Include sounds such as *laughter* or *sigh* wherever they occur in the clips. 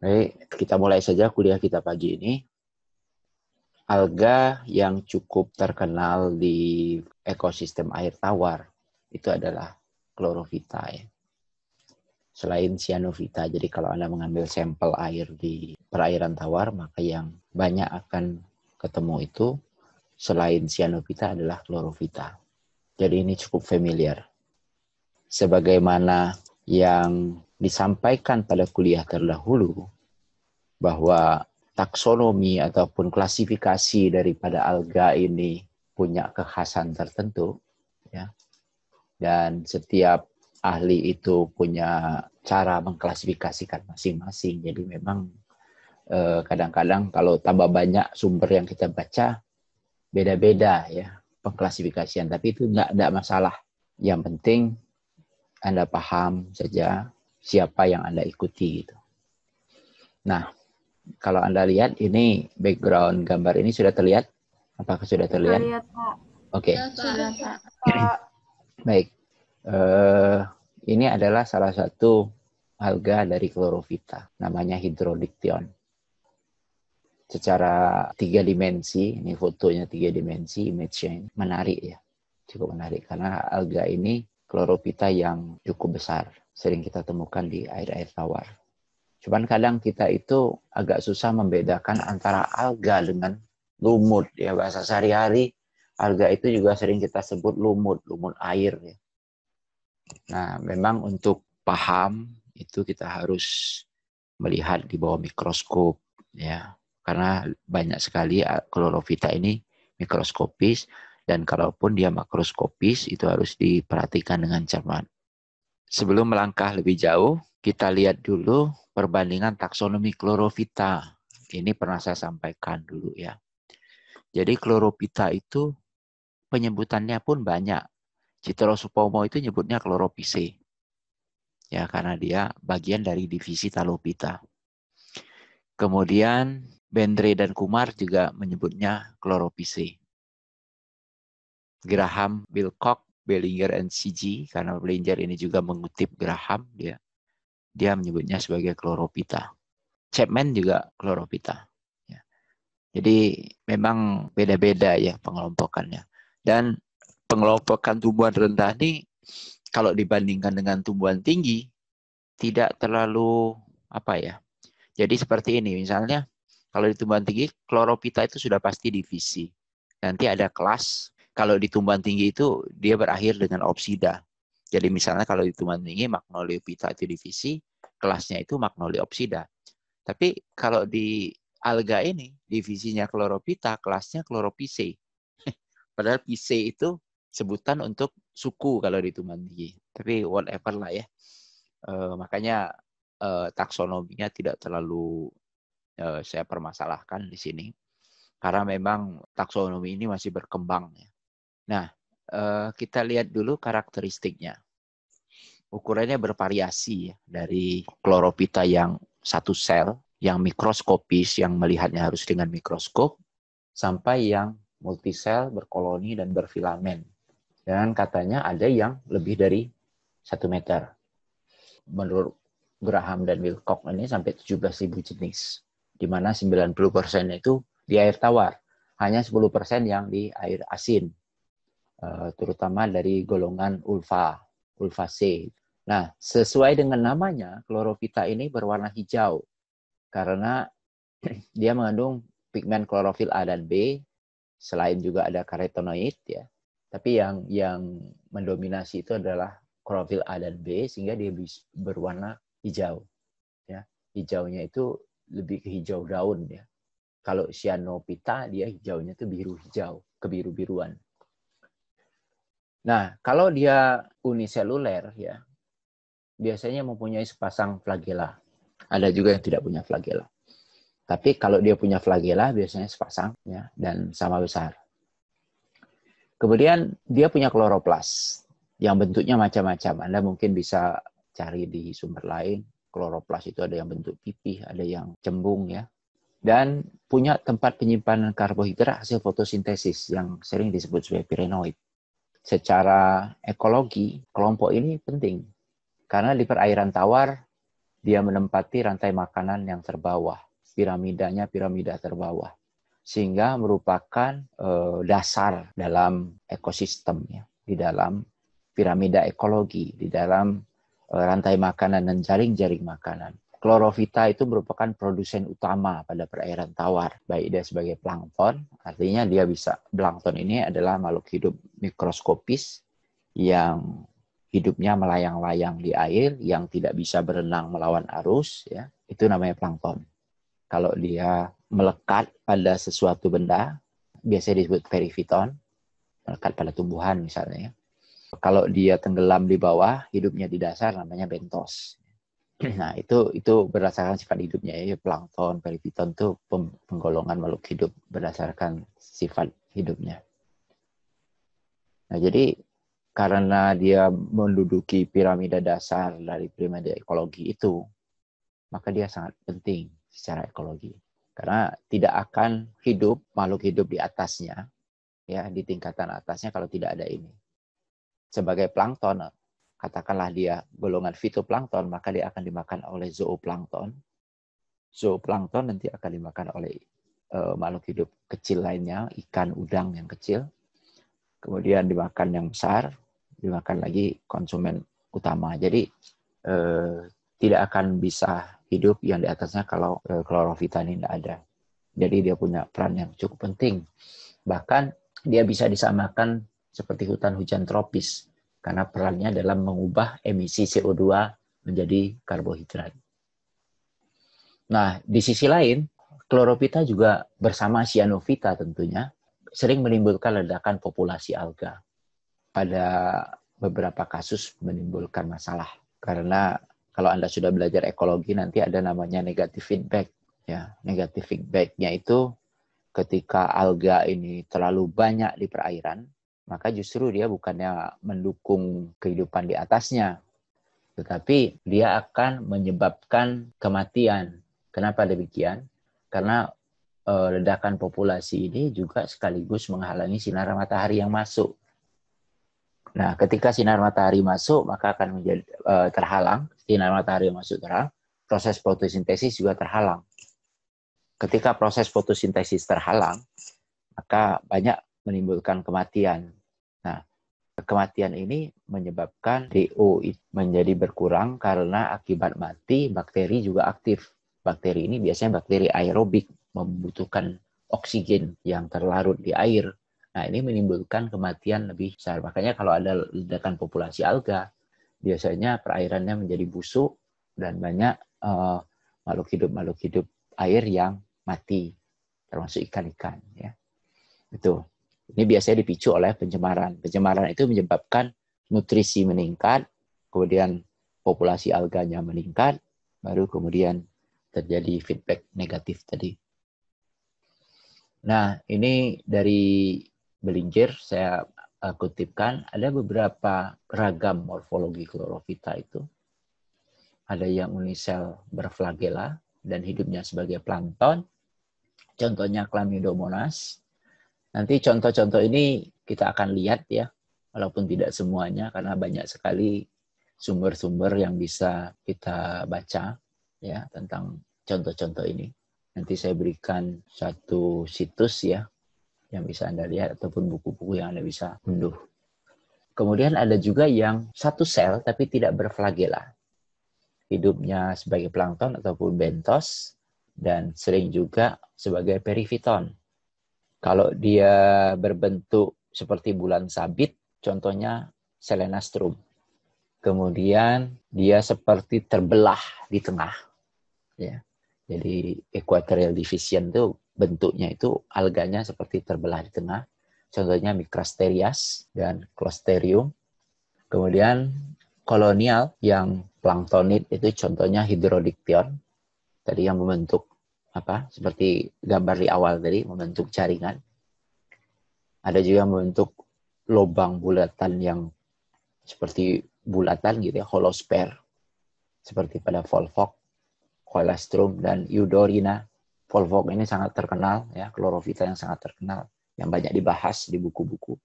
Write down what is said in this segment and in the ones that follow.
Baik, kita mulai saja kuliah kita pagi ini. Alga yang cukup terkenal di ekosistem air tawar itu adalah klorofita Ya. Selain cyanovita jadi kalau Anda mengambil sampel air di perairan tawar, maka yang banyak akan ketemu itu selain cyanovita adalah klorofita. Jadi ini cukup familiar. Sebagaimana yang disampaikan pada kuliah terdahulu bahwa taksonomi ataupun klasifikasi daripada alga ini punya kekhasan tertentu ya dan setiap ahli itu punya cara mengklasifikasikan masing-masing jadi memang eh, kadang-kadang kalau tambah banyak sumber yang kita baca beda-beda ya pengklasifikasian tapi itu tidak masalah yang penting anda paham saja siapa yang Anda ikuti gitu. Nah, kalau Anda lihat ini background gambar ini sudah terlihat? Apakah sudah terlihat? Terlihat, Oke. Okay. Sudah, Pak. *clears throat* Baik. Uh, ini adalah salah satu alga dari klorofita, namanya hidrodiktion. Secara tiga dimensi, ini fotonya tiga dimensi, image-nya menarik ya. Cukup menarik karena alga ini klorofita yang cukup besar sering kita temukan di air-air tawar. Cuman kadang kita itu agak susah membedakan antara alga dengan lumut ya bahasa sehari-hari alga itu juga sering kita sebut lumut, lumut air ya. Nah, memang untuk paham itu kita harus melihat di bawah mikroskop ya. Karena banyak sekali klorofita ini mikroskopis dan kalaupun dia makroskopis itu harus diperhatikan dengan cermat. Sebelum melangkah lebih jauh, kita lihat dulu perbandingan taksonomi klorofita. Ini pernah saya sampaikan dulu ya. Jadi klorofita itu penyebutannya pun banyak. Citerosupomo itu nyebutnya kloropise. Ya, karena dia bagian dari divisi talopita. Kemudian Bendre dan Kumar juga menyebutnya kloropise. Graham Wilcock Bellinger and CG karena Bellinger ini juga mengutip Graham ya. Dia menyebutnya sebagai kloropita. Chapman juga kloropita. Ya. Jadi memang beda-beda ya pengelompokannya. Dan pengelompokan tumbuhan rendah ini kalau dibandingkan dengan tumbuhan tinggi tidak terlalu apa ya. Jadi seperti ini misalnya kalau di tumbuhan tinggi kloropita itu sudah pasti divisi. Nanti ada kelas kalau di tumbuhan tinggi itu dia berakhir dengan opsida. Jadi misalnya kalau di tumbuhan tinggi pita itu divisi, kelasnya itu magnolia magnoliopsida. Tapi kalau di alga ini divisinya kloropita, kelasnya chloropice. *laughs* Padahal pice itu sebutan untuk suku kalau di tumbuhan tinggi. Tapi whatever lah ya. E, makanya e, taksonominya tidak terlalu e, saya permasalahkan di sini. Karena memang taksonomi ini masih berkembang ya. Nah, eh, kita lihat dulu karakteristiknya. Ukurannya bervariasi ya, dari kloropita yang satu sel, yang mikroskopis, yang melihatnya harus dengan mikroskop, sampai yang multisel, berkoloni, dan berfilamen. Dan katanya ada yang lebih dari satu meter. Menurut Graham dan Wilcock ini sampai ribu jenis, di mana 90% itu di air tawar, hanya 10% yang di air asin. Eh, terutama dari golongan ulfa, ulfa C. Nah, sesuai dengan namanya, klorofita ini berwarna hijau karena *clears throat* dia mengandung pigmen klorofil A dan B, selain juga ada karotenoid ya. Tapi yang yang mendominasi itu adalah klorofil A dan B sehingga dia berwarna hijau. Ya, hijaunya itu lebih ke hijau daun ya. Kalau cyanopita dia hijaunya itu biru hijau, kebiru-biruan. Nah, kalau dia uniseluler ya, biasanya mempunyai sepasang flagela. Ada juga yang tidak punya flagela. Tapi kalau dia punya flagela biasanya sepasang ya dan sama besar. Kemudian dia punya kloroplas yang bentuknya macam-macam. Anda mungkin bisa cari di sumber lain. Kloroplas itu ada yang bentuk pipih, ada yang cembung ya. Dan punya tempat penyimpanan karbohidrat hasil fotosintesis yang sering disebut sebagai pirenoid secara ekologi kelompok ini penting karena di perairan tawar dia menempati rantai makanan yang terbawah, piramidanya piramida terbawah, sehingga merupakan eh, dasar dalam ekosistemnya, di dalam piramida ekologi, di dalam eh, rantai makanan dan jaring-jaring makanan. Klorofita itu merupakan produsen utama pada perairan tawar, baik dia sebagai plankton, artinya dia bisa plankton ini adalah makhluk hidup mikroskopis yang hidupnya melayang-layang di air yang tidak bisa berenang melawan arus ya. Itu namanya plankton. Kalau dia melekat pada sesuatu benda, biasanya disebut periviton, melekat pada tumbuhan misalnya. Ya. Kalau dia tenggelam di bawah, hidupnya di dasar namanya bentos Hmm. Nah, itu itu berdasarkan sifat hidupnya ya. Plankton, peripiton itu penggolongan makhluk hidup berdasarkan sifat hidupnya. Nah, jadi karena dia menduduki piramida dasar dari piramida ekologi itu, maka dia sangat penting secara ekologi. Karena tidak akan hidup makhluk hidup di atasnya ya di tingkatan atasnya kalau tidak ada ini. Sebagai plankton katakanlah dia golongan fitoplankton, maka dia akan dimakan oleh zooplankton. Zooplankton nanti akan dimakan oleh uh, makhluk hidup kecil lainnya, ikan, udang yang kecil. Kemudian dimakan yang besar, dimakan lagi konsumen utama. Jadi eh, tidak akan bisa hidup yang di atasnya kalau klorofil eh, klorofita ini tidak ada. Jadi dia punya peran yang cukup penting. Bahkan dia bisa disamakan seperti hutan hujan tropis karena perannya dalam mengubah emisi CO2 menjadi karbohidrat. Nah, di sisi lain, kloropita juga bersama cyanovita tentunya sering menimbulkan ledakan populasi alga. Pada beberapa kasus menimbulkan masalah karena kalau Anda sudah belajar ekologi nanti ada namanya negative feedback ya. Negative feedbacknya itu ketika alga ini terlalu banyak di perairan maka justru dia bukannya mendukung kehidupan di atasnya, tetapi dia akan menyebabkan kematian. Kenapa demikian? Karena e, ledakan populasi ini juga sekaligus menghalangi sinar matahari yang masuk. Nah, ketika sinar matahari masuk, maka akan menjadi e, terhalang. Sinar matahari masuk terhalang, proses fotosintesis juga terhalang. Ketika proses fotosintesis terhalang, maka banyak menimbulkan kematian Kematian ini menyebabkan DO menjadi berkurang karena akibat mati bakteri juga aktif. Bakteri ini biasanya bakteri aerobik membutuhkan oksigen yang terlarut di air. Nah, ini menimbulkan kematian lebih besar. Makanya kalau ada ledakan populasi alga, biasanya perairannya menjadi busuk dan banyak uh, makhluk hidup-makhluk hidup air yang mati, termasuk ikan-ikan. Ya, itu. Ini biasanya dipicu oleh pencemaran. Pencemaran itu menyebabkan nutrisi meningkat, kemudian populasi alganya meningkat, baru kemudian terjadi feedback negatif tadi. Nah, ini dari Belinger saya eh, kutipkan ada beberapa ragam morfologi klorofita itu. Ada yang unisel berflagela dan hidupnya sebagai plankton. Contohnya Chlamydomonas Nanti contoh-contoh ini kita akan lihat ya, walaupun tidak semuanya karena banyak sekali sumber-sumber yang bisa kita baca ya tentang contoh-contoh ini. Nanti saya berikan satu situs ya yang bisa Anda lihat ataupun buku-buku yang Anda bisa unduh. Kemudian ada juga yang satu sel tapi tidak berflagela. Hidupnya sebagai plankton ataupun bentos dan sering juga sebagai perifiton kalau dia berbentuk seperti bulan sabit, contohnya selenastrum. Kemudian dia seperti terbelah di tengah. Ya. Jadi equatorial division itu bentuknya itu alganya seperti terbelah di tengah. Contohnya Microsterias dan Closterium. Kemudian kolonial yang planktonit itu contohnya hidrodiktion. Tadi yang membentuk apa seperti gambar di awal tadi membentuk jaringan. Ada juga membentuk lubang bulatan yang seperti bulatan gitu ya, hollow sphere seperti pada Volvox, Coelastrum dan Eudorina. Volvox ini sangat terkenal ya, klorofita yang sangat terkenal yang banyak dibahas di buku-buku.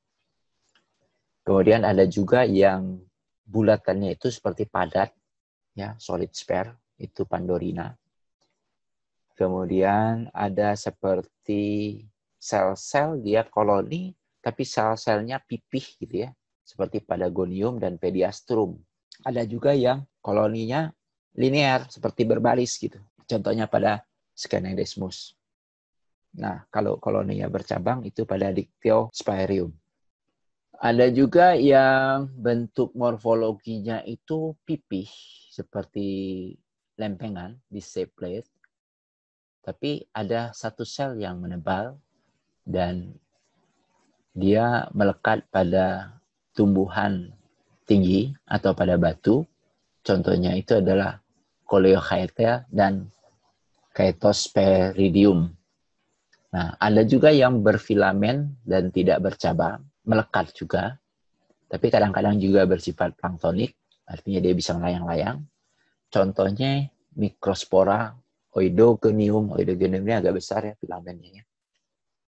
Kemudian ada juga yang bulatannya itu seperti padat, ya solid sphere itu Pandorina. Kemudian ada seperti sel-sel dia koloni, tapi sel-selnya pipih gitu ya, seperti pada gonium dan Pediastrum. Ada juga yang koloninya linear, seperti berbaris gitu. Contohnya pada Scenedesmus. Nah, kalau koloninya bercabang itu pada Dictyospirium. Ada juga yang bentuk morfologinya itu pipih seperti lempengan di shape plate tapi ada satu sel yang menebal dan dia melekat pada tumbuhan tinggi atau pada batu. Contohnya itu adalah coleochaetea dan Chaetosporidium. Nah, ada juga yang berfilamen dan tidak bercabang, melekat juga, tapi kadang-kadang juga bersifat planktonik, artinya dia bisa melayang-layang. Contohnya mikrospora oidogenium. Oidogenium ini agak besar ya filamennya. Ya.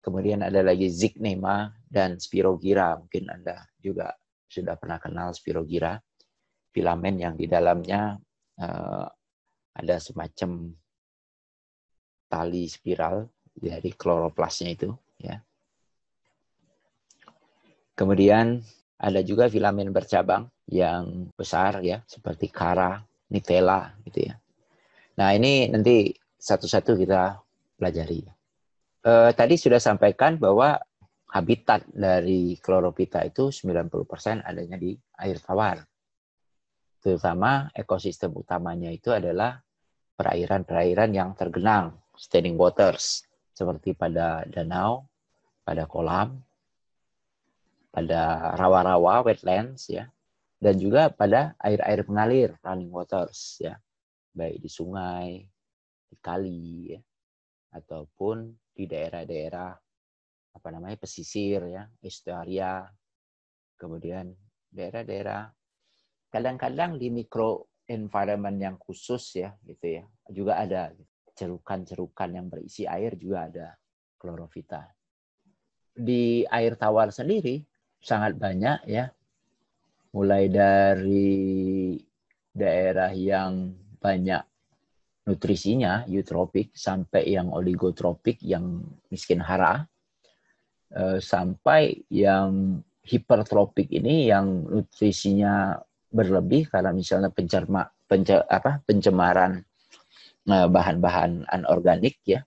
Kemudian ada lagi zignema dan spirogyra. Mungkin Anda juga sudah pernah kenal spirogyra. Filamen yang di dalamnya uh, ada semacam tali spiral dari kloroplasnya itu. ya. Kemudian ada juga filamen bercabang yang besar ya, seperti kara, nitela gitu ya. Nah ini nanti satu-satu kita pelajari. E, tadi sudah sampaikan bahwa habitat dari kloropita itu 90% adanya di air tawar. Terutama ekosistem utamanya itu adalah perairan-perairan yang tergenang, standing waters, seperti pada danau, pada kolam, pada rawa-rawa, wetlands, ya, dan juga pada air-air pengalir, running waters, ya baik di sungai, di kali, ya, ataupun di daerah-daerah apa namanya pesisir ya, estuaria, kemudian daerah-daerah kadang-kadang di mikro environment yang khusus ya gitu ya juga ada cerukan-cerukan yang berisi air juga ada klorofita di air tawar sendiri sangat banyak ya mulai dari daerah yang banyak nutrisinya eutropik sampai yang oligotropik yang miskin hara eh, sampai yang hipertropik ini yang nutrisinya berlebih karena misalnya pencerma pencer, apa pencemaran eh, bahan-bahan anorganik ya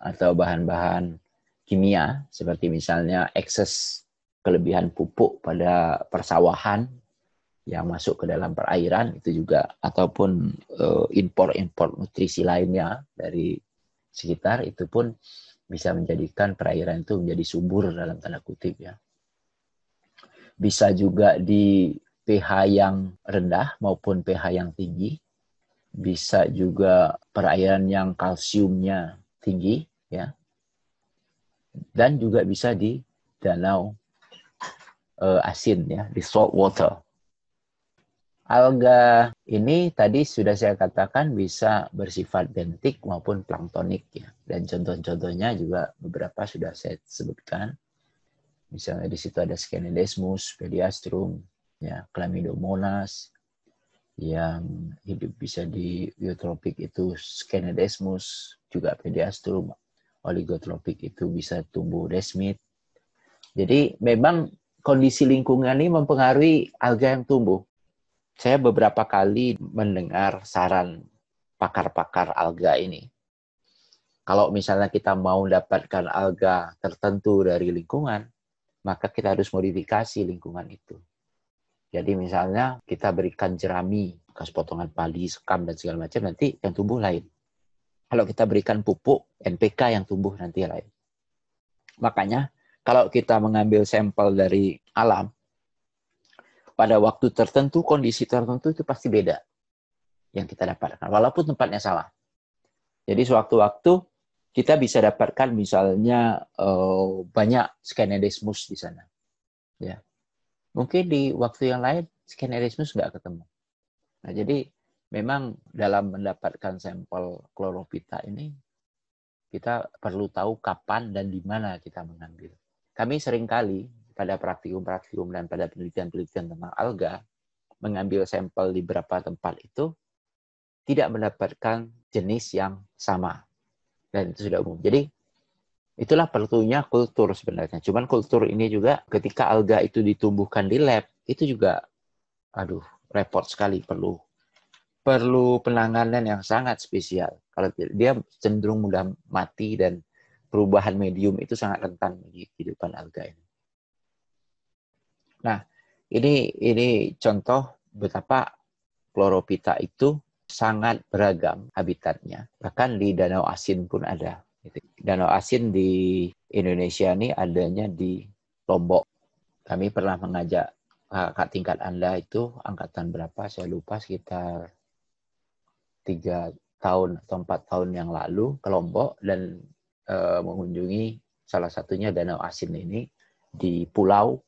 atau bahan-bahan kimia seperti misalnya ekses kelebihan pupuk pada persawahan yang masuk ke dalam perairan itu juga ataupun eh, impor-impor nutrisi lainnya dari sekitar itu pun bisa menjadikan perairan itu menjadi subur dalam tanda kutip ya. Bisa juga di pH yang rendah maupun pH yang tinggi. Bisa juga perairan yang kalsiumnya tinggi ya. Dan juga bisa di danau uh, asin ya, di salt water Alga ini tadi sudah saya katakan bisa bersifat bentik maupun planktonik ya. Dan contoh-contohnya juga beberapa sudah saya sebutkan. Misalnya di situ ada Scenedesmus, Pediastrum, ya, Chlamydomonas, yang hidup bisa di eutropik itu Scenedesmus juga Pediastrum, oligotropik itu bisa tumbuh desmit. Jadi memang kondisi lingkungan ini mempengaruhi alga yang tumbuh saya beberapa kali mendengar saran pakar-pakar alga ini. Kalau misalnya kita mau mendapatkan alga tertentu dari lingkungan, maka kita harus modifikasi lingkungan itu. Jadi misalnya kita berikan jerami, bekas potongan padi, sekam, dan segala macam, nanti yang tumbuh lain. Kalau kita berikan pupuk, NPK yang tumbuh nanti lain. Makanya kalau kita mengambil sampel dari alam, pada waktu tertentu, kondisi tertentu itu pasti beda yang kita dapatkan, walaupun tempatnya salah. Jadi sewaktu-waktu kita bisa dapatkan misalnya uh, banyak skenerismus di sana. Ya. Mungkin di waktu yang lain skenerismus nggak ketemu. Nah, jadi memang dalam mendapatkan sampel klorofita ini kita perlu tahu kapan dan di mana kita mengambil. Kami seringkali pada praktikum-praktikum dan pada penelitian-penelitian tentang alga, mengambil sampel di beberapa tempat itu tidak mendapatkan jenis yang sama. Dan itu sudah umum. Jadi itulah perlunya kultur sebenarnya. Cuman kultur ini juga ketika alga itu ditumbuhkan di lab, itu juga aduh, repot sekali perlu perlu penanganan yang sangat spesial. Kalau dia cenderung mudah mati dan perubahan medium itu sangat rentan di kehidupan alga ini. Nah, ini ini contoh betapa kloropita itu sangat beragam habitatnya. Bahkan di Danau Asin pun ada. Gitu. Danau Asin di Indonesia ini adanya di Lombok. Kami pernah mengajak kakak tingkat Anda itu angkatan berapa, saya lupa sekitar tiga tahun atau empat tahun yang lalu ke Lombok dan e, mengunjungi salah satunya Danau Asin ini di pulau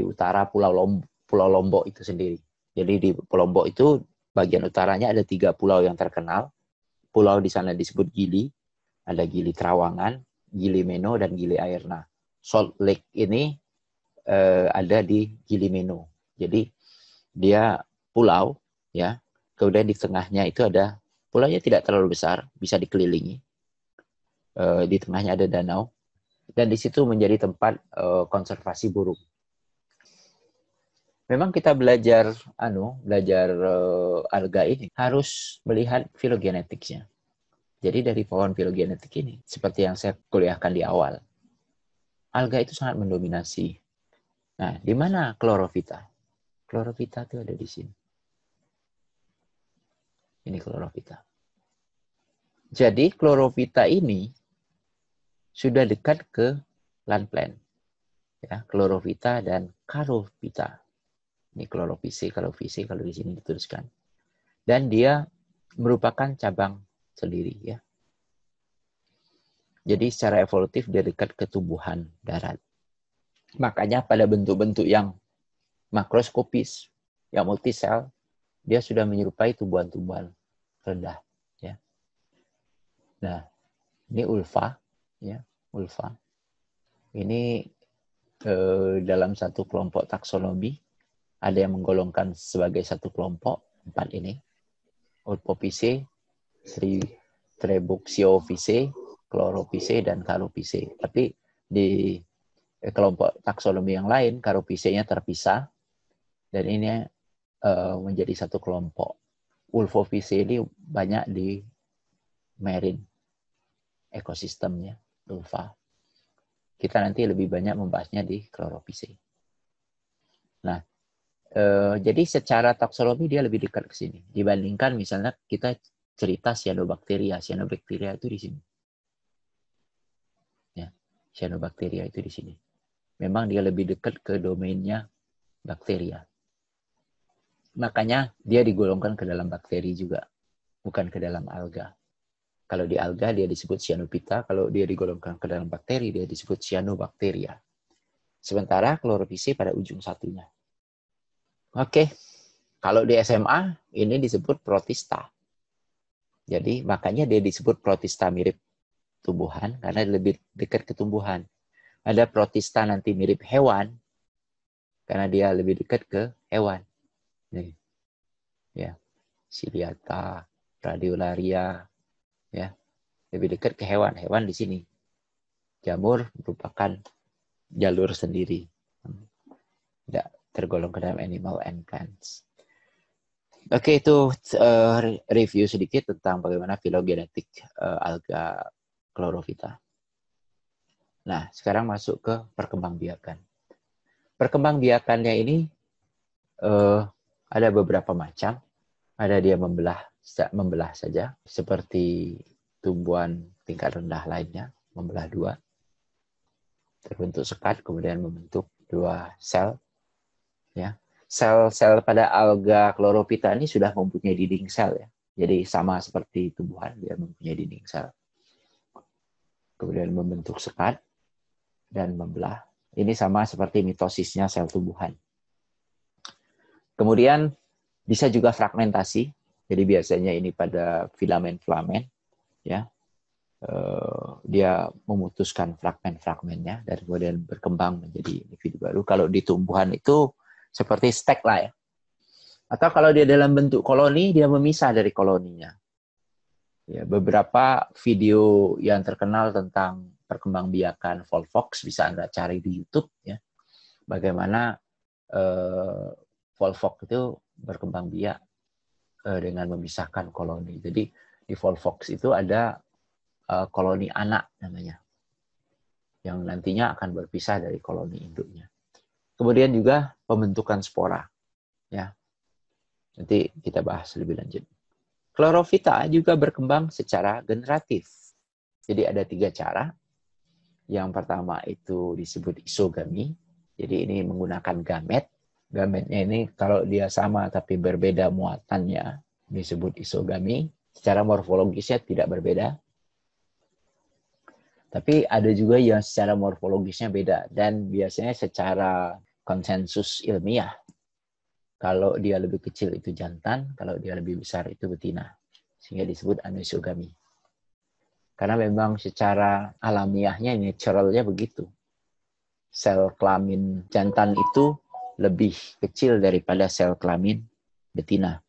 di utara Pulau Lombok, Pulau Lombok itu sendiri. Jadi di Pulau Lombok itu bagian utaranya ada tiga pulau yang terkenal. Pulau di sana disebut Gili, ada Gili Trawangan, Gili Meno, dan Gili Airna. Salt Lake ini eh, ada di Gili Meno. Jadi dia pulau, ya. Kemudian di tengahnya itu ada pulaunya tidak terlalu besar, bisa dikelilingi. Eh, di tengahnya ada danau, dan di situ menjadi tempat eh, konservasi burung memang kita belajar anu belajar uh, alga ini harus melihat filogenetiknya. Jadi dari pohon filogenetik ini seperti yang saya kuliahkan di awal. Alga itu sangat mendominasi. Nah, di mana klorofita? Klorofita itu ada di sini. Ini klorofita. Jadi klorofita ini sudah dekat ke land plant. Ya, klorofita dan karofita ini kalau visi, kalau visi, kalau di sini dituliskan. Dan dia merupakan cabang sendiri ya. Jadi secara evolutif dia dekat ke tubuhan darat. Makanya pada bentuk-bentuk yang makroskopis, yang multisel, dia sudah menyerupai tumbuhan-tumbuhan rendah. Ya. Nah, ini ulfa, ya, ulfa. Ini eh, dalam satu kelompok taksonomi ada yang menggolongkan sebagai satu kelompok empat ini Ulpopice, Sri Trebuxiovice, Chloropice, dan Caropice. Tapi di kelompok taksonomi yang lain, Caropice-nya terpisah, dan ini eh, menjadi satu kelompok. Ulpopice ini banyak di marine ekosistemnya, ulfa. Kita nanti lebih banyak membahasnya di Chloropice. Nah, Uh, jadi secara taksonomi dia lebih dekat ke sini dibandingkan misalnya kita cerita cyanobacteria. Cyanobacteria itu di sini. Ya, cyanobacteria itu di sini. Memang dia lebih dekat ke domainnya bakteria. Makanya dia digolongkan ke dalam bakteri juga, bukan ke dalam alga. Kalau di alga dia disebut cyanopita, kalau dia digolongkan ke dalam bakteri dia disebut cyanobacteria. Sementara klorofisi pada ujung satunya. Oke, kalau di SMA ini disebut protista. Jadi makanya dia disebut protista mirip tumbuhan karena lebih dekat ke tumbuhan. Ada protista nanti mirip hewan karena dia lebih dekat ke hewan. Nih. Ya. Siliata, radiolaria ya. Lebih dekat ke hewan. Hewan di sini. Jamur merupakan jalur sendiri. Tidak tergolong ke dalam animal and plants. Oke, okay, itu uh, review sedikit tentang bagaimana filogenetik uh, alga klorofita. Nah, sekarang masuk ke perkembangbiakan. Perkembangbiakannya ini uh, ada beberapa macam. Ada dia membelah membelah saja seperti tumbuhan tingkat rendah lainnya, membelah dua. Terbentuk sekat kemudian membentuk dua sel ya sel-sel pada alga klorofita ini sudah mempunyai dinding sel ya. Jadi sama seperti tumbuhan dia mempunyai dinding sel. Kemudian membentuk sekat dan membelah. Ini sama seperti mitosisnya sel tumbuhan. Kemudian bisa juga fragmentasi. Jadi biasanya ini pada filamen-filamen ya. Eh, dia memutuskan fragmen-fragmennya dan kemudian berkembang menjadi individu baru. Kalau di tumbuhan itu seperti stek lah ya. Atau kalau dia dalam bentuk koloni, dia memisah dari koloninya. Ya, beberapa video yang terkenal tentang perkembangbiakan Volvox bisa Anda cari di YouTube ya. Bagaimana eh, Volvox itu berkembang biak eh, dengan memisahkan koloni. Jadi di Volvox itu ada eh, koloni anak namanya yang nantinya akan berpisah dari koloni induknya kemudian juga pembentukan spora. Ya. Nanti kita bahas lebih lanjut. Klorofita juga berkembang secara generatif. Jadi ada tiga cara. Yang pertama itu disebut isogami. Jadi ini menggunakan gamet. Gametnya ini kalau dia sama tapi berbeda muatannya disebut isogami. Secara morfologisnya tidak berbeda. Tapi ada juga yang secara morfologisnya beda dan biasanya secara konsensus ilmiah. Kalau dia lebih kecil itu jantan, kalau dia lebih besar itu betina. Sehingga disebut anisogami. Karena memang secara alamiahnya, naturalnya begitu. Sel kelamin jantan itu lebih kecil daripada sel kelamin betina.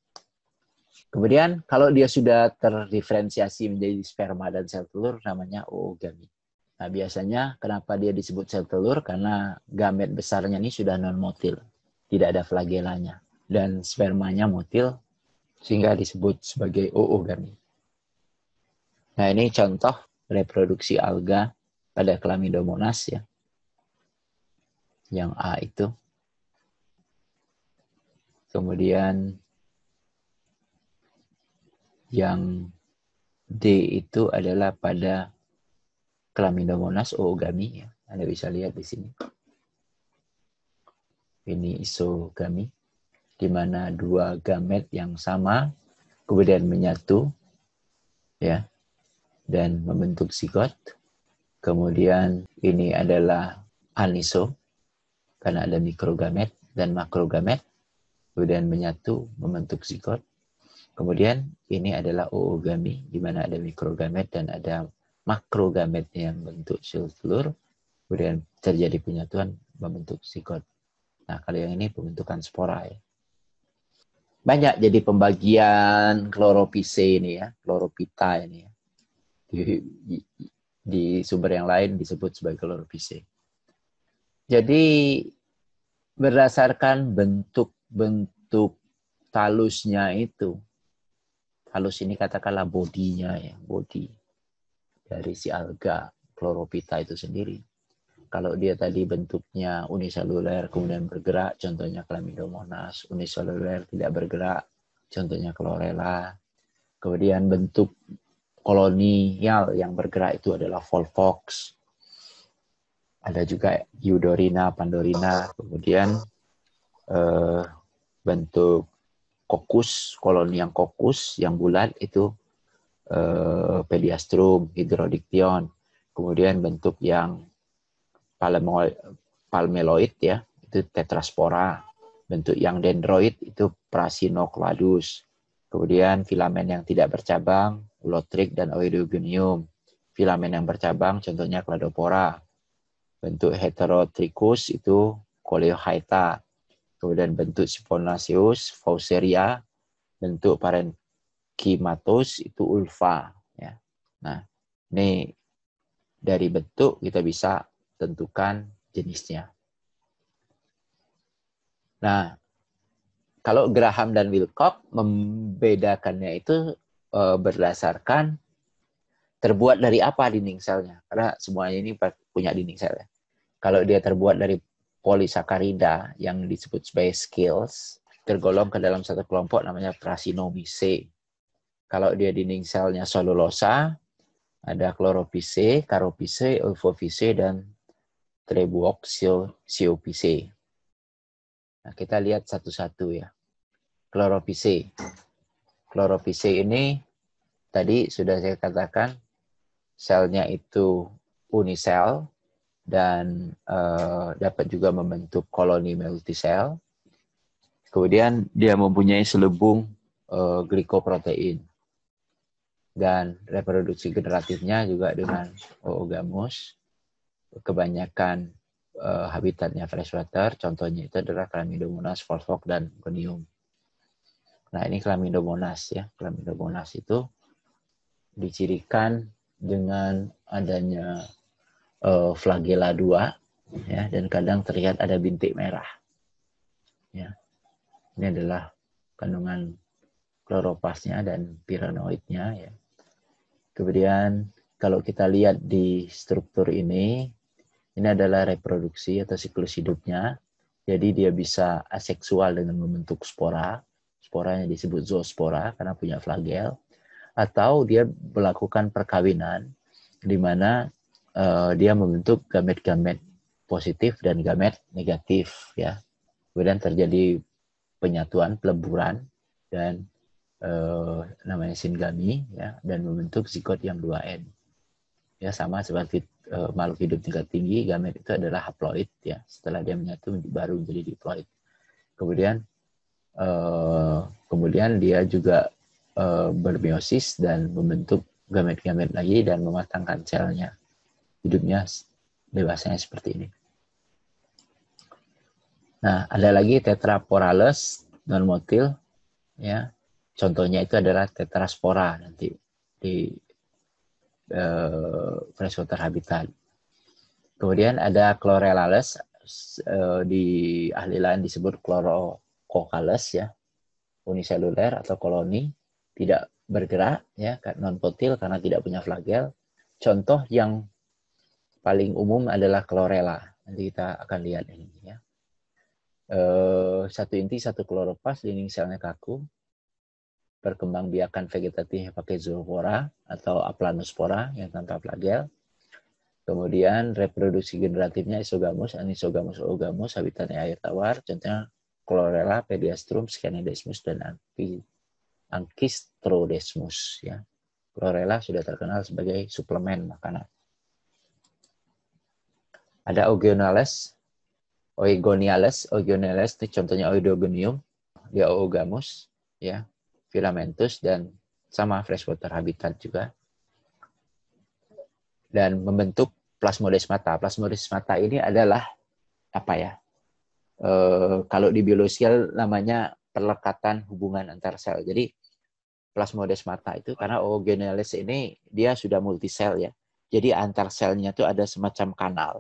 Kemudian kalau dia sudah terdiferensiasi menjadi sperma dan sel telur namanya oogami. Nah, biasanya kenapa dia disebut sel telur? Karena gamet besarnya ini sudah non-motil, tidak ada flagelanya. Dan spermanya motil, sehingga disebut sebagai oogami. Nah, ini contoh reproduksi alga pada Chlamydomonas ya. Yang A itu. Kemudian yang D itu adalah pada Chlamydomonas oogami. Oh, ya. Anda bisa lihat di sini. Ini isogami, di mana dua gamet yang sama kemudian menyatu, ya, dan membentuk zigot. Kemudian ini adalah aniso, karena ada mikrogamet dan makrogamet, kemudian menyatu membentuk zigot. Kemudian ini adalah oogami, di mana ada mikrogamet dan ada makrogametnya yang bentuk shield kemudian terjadi penyatuan membentuk sikot. Nah, kalau yang ini pembentukan spora ya. Banyak jadi pembagian kloropise ini ya, kloropita ini ya. Di, di, di sumber yang lain disebut sebagai kloropise. Jadi berdasarkan bentuk-bentuk talusnya itu, talus ini katakanlah bodinya ya, body dari si alga kloropita itu sendiri. Kalau dia tadi bentuknya uniseluler kemudian bergerak, contohnya chlamydomonas, uniseluler tidak bergerak, contohnya chlorella. Kemudian bentuk kolonial yang bergerak itu adalah volvox. Ada juga eudorina, pandorina, kemudian eh, bentuk kokus, koloni yang kokus, yang bulat itu eh, pediastrum, hidrodiktion, kemudian bentuk yang palmeloid ya, itu tetraspora, bentuk yang dendroid itu prasinokladus, kemudian filamen yang tidak bercabang, lotrik dan oidiogonium, filamen yang bercabang contohnya kladopora, bentuk heterotrikus itu coleohyta, kemudian bentuk siphonaceus, fauseria, bentuk paren kimatos itu ulfa ya. Nah, ini dari bentuk kita bisa tentukan jenisnya. Nah, kalau Graham dan Wilcock membedakannya itu eh, berdasarkan terbuat dari apa dinding selnya. Karena semuanya ini punya dinding sel. Ya. Kalau dia terbuat dari polisakarida yang disebut sebagai scales, tergolong ke dalam satu kelompok namanya Tracinomi kalau dia dinding selnya selulosa, ada kloropise, karopise, ulfopise, dan siopise. Nah, kita lihat satu-satu ya. Kloropise. Kloropise ini tadi sudah saya katakan selnya itu unisel dan eh, dapat juga membentuk koloni multisel. Kemudian dia mempunyai selubung eh, glikoprotein dan reproduksi generatifnya juga dengan oogamus. Kebanyakan uh, habitatnya freshwater, contohnya itu adalah Chlamydomonas volvox dan gonium. Nah, ini Chlamydomonas ya. Chlamydomonas itu dicirikan dengan adanya uh, flagela 2 ya dan kadang terlihat ada bintik merah. Ya. Ini adalah kandungan kloroplasnya dan piranoidnya ya Kemudian kalau kita lihat di struktur ini, ini adalah reproduksi atau siklus hidupnya. Jadi dia bisa aseksual dengan membentuk spora. Sporanya disebut zoospora karena punya flagel. Atau dia melakukan perkawinan di mana uh, dia membentuk gamet-gamet positif dan gamet negatif ya. Kemudian terjadi penyatuan, peleburan dan eh, namanya singami ya dan membentuk zigot yang 2N. Ya sama seperti eh, makhluk hidup tingkat tinggi, gamet itu adalah haploid ya. Setelah dia menyatu baru menjadi diploid. Kemudian eh, kemudian dia juga eh, bermeiosis dan membentuk gamet-gamet lagi dan mematangkan selnya. Hidupnya dewasanya seperti ini. Nah, ada lagi tetraporales non motil ya Contohnya itu adalah tetraspora nanti di uh, freshwater habitat. Kemudian ada chlorellales uh, di ahli lain disebut chlorococcales ya, uniseluler atau koloni tidak bergerak ya kan, non potil karena tidak punya flagel. Contoh yang paling umum adalah chlorella. Nanti kita akan lihat ini ya. Uh, satu inti satu kloropas, dinding selnya kaku, berkembang biakan vegetatif pakai zoospora atau aplanospora yang tanpa flagel. Kemudian reproduksi generatifnya isogamus, anisogamus, oogamus, habitatnya air tawar, contohnya chlorella, pediastrum, scanidesmus, dan ankistrodesmus. Ya. Chlorella sudah terkenal sebagai suplemen makanan. Ada ogeonales, oegoniales, oegoniales contohnya oidogonium, dia oogamus, ya filamentus dan sama freshwater habitat juga dan membentuk plasmodesmata. Plasmodesmata ini adalah apa ya? E, kalau di biologi namanya perlekatan hubungan antar sel. Jadi plasmodesmata itu karena oogenesis ini dia sudah multisel ya. Jadi antar selnya itu ada semacam kanal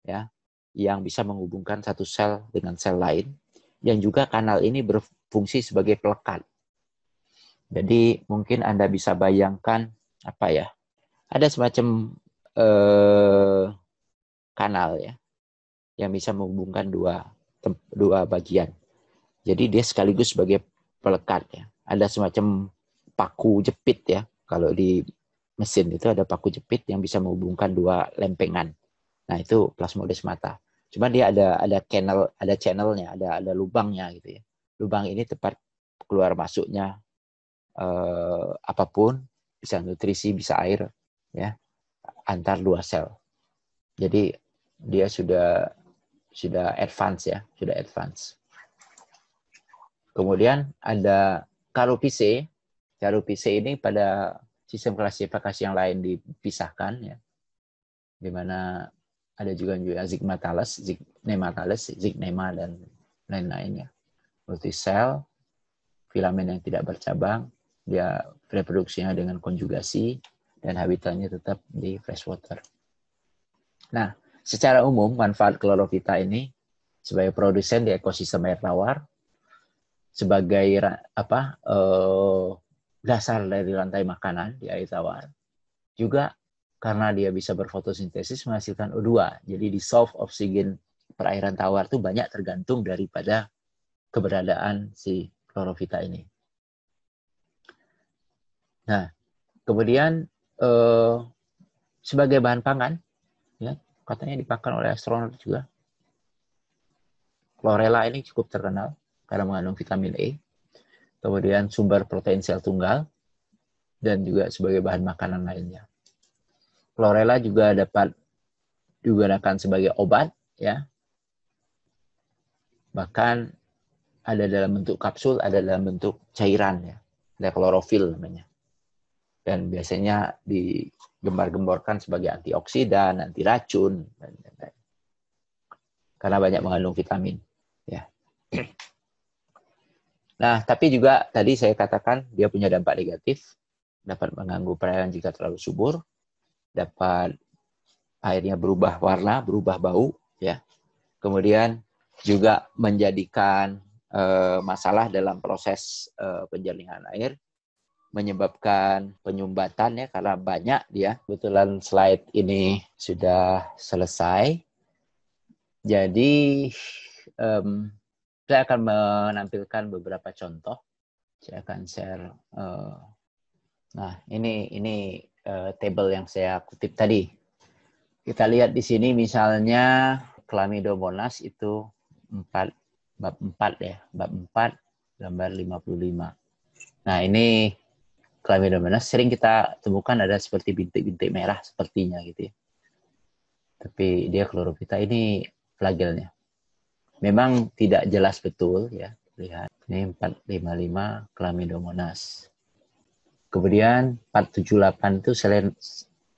ya yang bisa menghubungkan satu sel dengan sel lain yang juga kanal ini berfungsi sebagai pelekat jadi mungkin Anda bisa bayangkan apa ya? Ada semacam eh, kanal ya yang bisa menghubungkan dua dua bagian. Jadi dia sekaligus sebagai pelekat ya. Ada semacam paku jepit ya. Kalau di mesin itu ada paku jepit yang bisa menghubungkan dua lempengan. Nah, itu plasmodes mata. Cuma dia ada ada channel, ada channelnya, ada ada lubangnya gitu ya. Lubang ini tempat keluar masuknya eh, apapun, bisa nutrisi, bisa air, ya antar dua sel. Jadi dia sudah sudah advance ya, sudah advance. Kemudian ada Caropise. PC ini pada sistem klasifikasi yang lain dipisahkan ya. Di mana ada juga juga zigmatalis, zigma nematales, zigma dan lain-lainnya. Multisel, filamen yang tidak bercabang, dia reproduksinya dengan konjugasi dan habitatnya tetap di freshwater. Nah, secara umum manfaat klorofita ini sebagai produsen di ekosistem air tawar sebagai apa eh, dasar dari rantai makanan di air tawar juga karena dia bisa berfotosintesis menghasilkan O2. Jadi di soft oksigen perairan tawar itu banyak tergantung daripada keberadaan si klorofita ini. Nah, kemudian eh, sebagai bahan pangan, ya, katanya dipakai oleh astronot juga. Chlorella ini cukup terkenal karena mengandung vitamin E. Kemudian sumber protein sel tunggal dan juga sebagai bahan makanan lainnya. Chlorella juga dapat digunakan sebagai obat, ya. Bahkan ada dalam bentuk kapsul, ada dalam bentuk cairan ya. Ada klorofil namanya dan biasanya digembar-gemborkan sebagai antioksidan, anti racun dan lain-lain. Karena banyak mengandung vitamin, ya. Nah, tapi juga tadi saya katakan dia punya dampak negatif, dapat mengganggu perairan jika terlalu subur, dapat airnya berubah warna, berubah bau, ya. Kemudian juga menjadikan eh, masalah dalam proses eh, penjaringan air menyebabkan penyumbatan ya karena banyak dia. Kebetulan slide ini sudah selesai. Jadi um, saya akan menampilkan beberapa contoh. Saya akan share. Uh, nah ini ini uh, table yang saya kutip tadi. Kita lihat di sini misalnya Chlamydomonas itu 4 bab 4 ya, bab 4 gambar 55. Nah, ini chlamydomonas sering kita temukan ada seperti bintik-bintik merah sepertinya gitu ya. Tapi dia klorofita ini flagelnya. Memang tidak jelas betul ya. Lihat ini 455 chlamydomonas. Kemudian 478 itu selen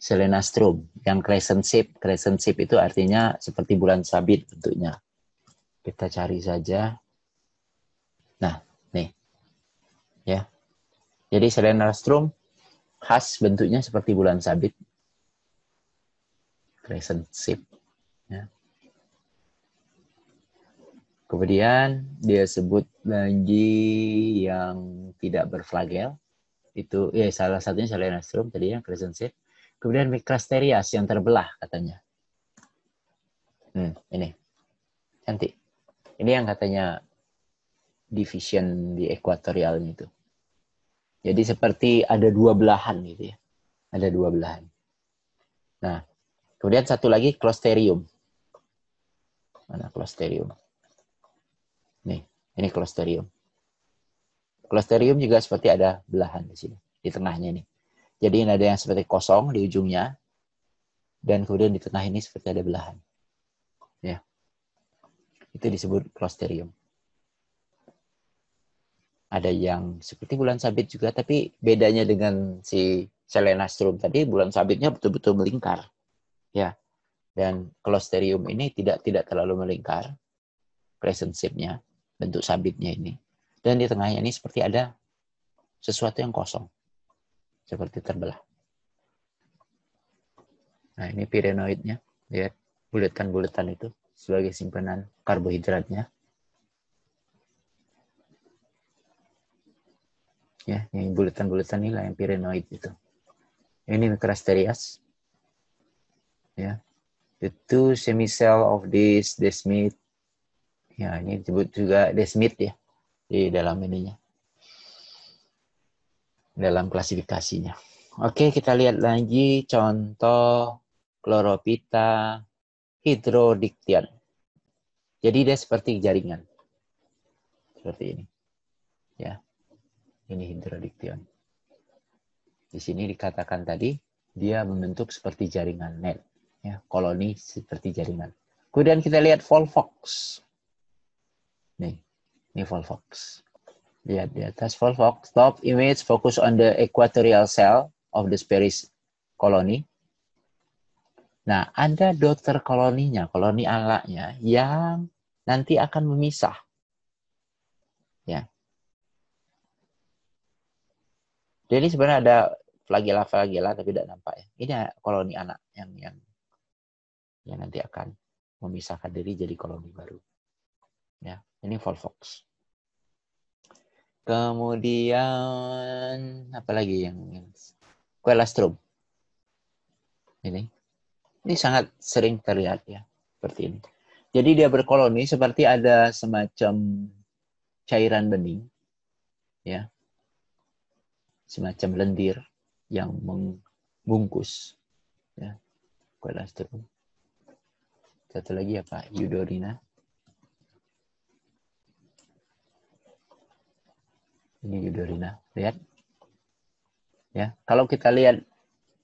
selenastrum yang crescent shape. Crescent shape itu artinya seperti bulan sabit bentuknya. Kita cari saja. Nah, jadi strum khas bentuknya seperti bulan sabit. Crescent shape. Ya. Kemudian dia sebut lagi yang tidak berflagel. Itu ya salah satunya strum tadi yang crescent shape. Kemudian mikrosterias yang terbelah katanya. Hmm, ini. Cantik. Ini yang katanya division di ekuatorialnya itu. Jadi seperti ada dua belahan gitu ya. Ada dua belahan. Nah, kemudian satu lagi klosterium. Mana klosterium? Nih, ini klosterium. Klosterium juga seperti ada belahan di sini, di tengahnya nih. Jadi ini ada yang seperti kosong di ujungnya, dan kemudian di tengah ini seperti ada belahan. Ya, itu disebut klosterium ada yang seperti bulan sabit juga tapi bedanya dengan si Selena Strum tadi bulan sabitnya betul-betul melingkar ya dan Closterium ini tidak tidak terlalu melingkar crescent shape bentuk sabitnya ini dan di tengahnya ini seperti ada sesuatu yang kosong seperti terbelah nah ini pirenoidnya lihat buletan-buletan itu sebagai simpanan karbohidratnya ya yang bulatan-bulatan inilah yang pirenoid itu ini mikrasterias ya the two semicell of this desmid ya ini disebut juga desmid ya di dalam ininya dalam klasifikasinya oke kita lihat lagi contoh kloropita hidrodiktian jadi dia seperti jaringan seperti ini ya ini hidrodiktion. Di sini dikatakan tadi dia membentuk seperti jaringan net, ya, koloni seperti jaringan. Kemudian kita lihat Volvox. Nih, ini Volvox. Lihat di atas Volvox. Top image focus on the equatorial cell of the Spheris colony. Nah, ada dokter koloninya, koloni anaknya yang nanti akan memisah Jadi sebenarnya ada flagella-flagella tapi tidak nampak ya. Ini ya, koloni anak yang yang yang nanti akan memisahkan diri jadi koloni baru. Ya, ini Volvox. Kemudian apa lagi yang, yang Quelastrum. Ini. Ini sangat sering terlihat ya, seperti ini. Jadi dia berkoloni seperti ada semacam cairan bening ya semacam lendir yang membungkus ya, Satu lagi apa? yudorina. Ini yudorina. Lihat. Ya, kalau kita lihat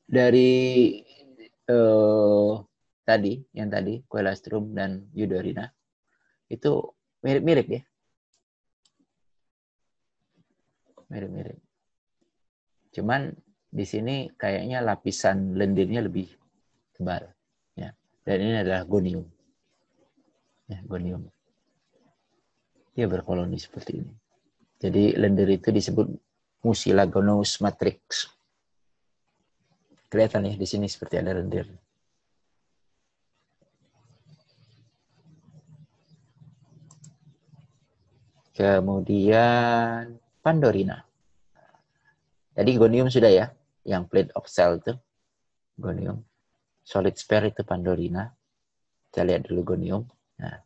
dari uh, tadi yang tadi kolostrum dan Eudorina itu mirip-mirip ya. Mirip-mirip. Cuman di sini kayaknya lapisan lendirnya lebih tebal. Ya. Dan ini adalah gonium. Ya, gonium. Dia berkoloni seperti ini. Jadi lendir itu disebut musilagonus matrix. Kelihatan ya di sini seperti ada lendir. Kemudian Pandorina. Tadi gonium sudah ya, yang plate of cell itu. Gonium. Solid spare itu pandorina. Kita lihat dulu gonium. Nah,